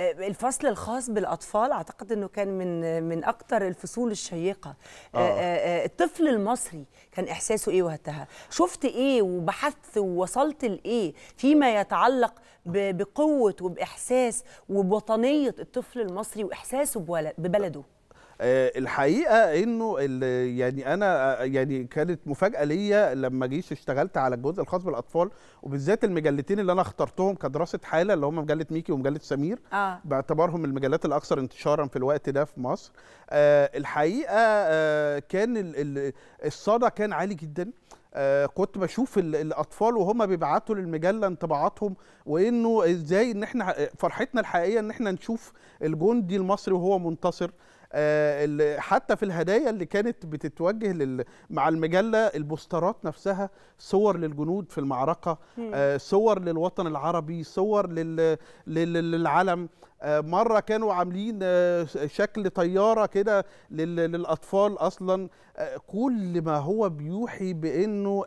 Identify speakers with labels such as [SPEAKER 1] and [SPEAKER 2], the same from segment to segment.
[SPEAKER 1] آه، الفصل الخاص بالاطفال اعتقد انه كان من من اكثر الفصول الشيقه آه،, آه. آه. الطفل المصري كان احساسه ايه وقتها شفت ايه وبحثت ووصلت لايه فيما يتعلق بقوه وباحساس وبوطنيه الطفل المصري واحساسه ببلده
[SPEAKER 2] آه، الحقيقه انه يعني انا آه، يعني كانت مفاجاه ليا لما جيت اشتغلت على الجزء الخاص بالاطفال وبالذات المجلتين اللي انا اخترتهم كدراسه حاله اللي هم مجله ميكي ومجله سمير آه. باعتبارهم المجلات الاكثر انتشارا في الوقت ده في مصر آه الحقيقه آه كان الصدى كان عالي جدا آه كنت بشوف الاطفال وهم بيبعتوا للمجله انطباعاتهم وانه ازاي ان احنا آه، فرحتنا الحقيقيه ان احنا نشوف الجندي المصري وهو منتصر آه، حتى في الهدايا اللي كانت بتتوجه لل... مع المجله البوسترات نفسها صور للجنود في المعركه آه، صور للوطن العربي صور لل... للعلم آه، مره كانوا عاملين شكل طياره كده للاطفال اصلا كل ما هو بيوحي بانه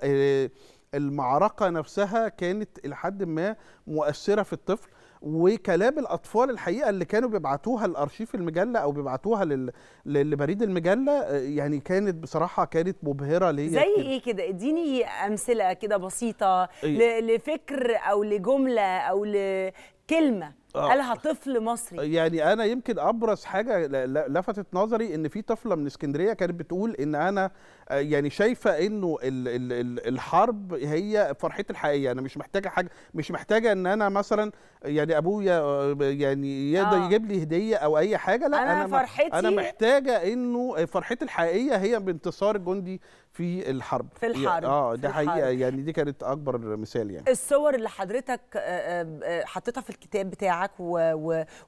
[SPEAKER 2] المعركه نفسها كانت لحد ما مؤثره في الطفل وكلام الاطفال الحقيقه اللي كانوا بيبعتوها لارشيف المجله او بيبعتوها لل... لبريد المجله يعني كانت بصراحه كانت مبهره ليا زي كده.
[SPEAKER 1] ايه كده اديني امثله كده بسيطه إيه؟ لفكر او لجمله او لكلمه آه. قالها طفل مصري
[SPEAKER 2] يعني انا يمكن ابرز حاجه لفتت نظري ان في طفله من اسكندريه كانت بتقول ان انا آه، يعني شايفه انه الـ الـ الـ الحرب هي فرحتي الحقيقيه انا مش محتاجه حاجه مش محتاجه ان انا مثلا يعني ابويا آه، يعني يقدر يجيب لي هديه او اي حاجه لا انا, أنا فرحتي انا محتاجه انه فرحتي الحقيقيه هي بانتصار جندي في الحرب في الحرب اه ده حقيقه يعني دي كانت اكبر مثال يعني
[SPEAKER 1] الصور اللي حضرتك آه، آه، آه، حطيتها في الكتاب بتاعك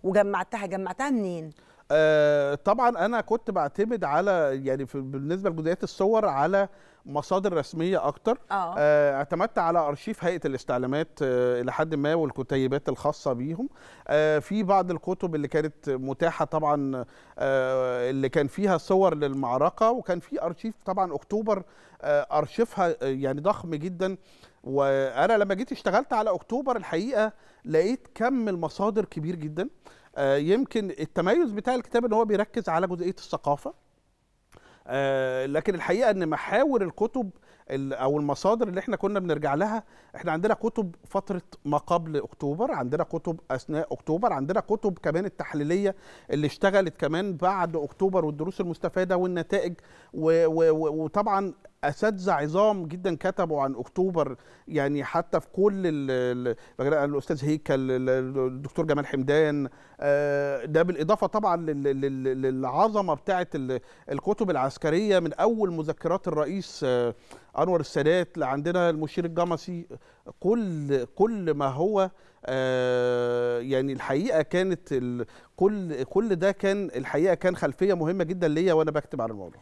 [SPEAKER 1] وجمعتها جمعتها منين
[SPEAKER 2] آه طبعا انا كنت بعتمد على يعني في بالنسبه لجزئيات الصور على مصادر رسميه اكتر آه. آه اعتمدت على ارشيف هيئه الاستعلامات آه الى حد ما والكتيبات الخاصه بيهم آه في بعض الكتب اللي كانت متاحه طبعا آه اللي كان فيها صور للمعركه وكان في ارشيف طبعا اكتوبر آه ارشيفها آه، يعني ضخم جدا وانا لما جيت اشتغلت على اكتوبر الحقيقه لقيت كم المصادر كبير جدا آه، يمكن التميز بتاع الكتاب ان هو بيركز على جزئيه الثقافه آه، لكن الحقيقه ان محاور الكتب او المصادر اللي احنا كنا بنرجع لها احنا عندنا كتب فتره ما قبل اكتوبر عندنا كتب اثناء اكتوبر عندنا كتب كمان التحليليه اللي اشتغلت كمان بعد اكتوبر والدروس المستفاده والنتائج وطبعا اساتذه عظام جدا كتبوا عن اكتوبر يعني حتى في كل الاستاذ هيكل الدكتور جمال حمدان آه، ده بالاضافه طبعا للعظمه بتاعه الكتب العسكريه من اول مذكرات الرئيس آه، انور السادات لعندنا المشير الجمسي كل كل ما هو آه، يعني الحقيقه كانت كل كل ده كان الحقيقه كان خلفيه مهمه جدا ليا وانا بكتب عن الموضوع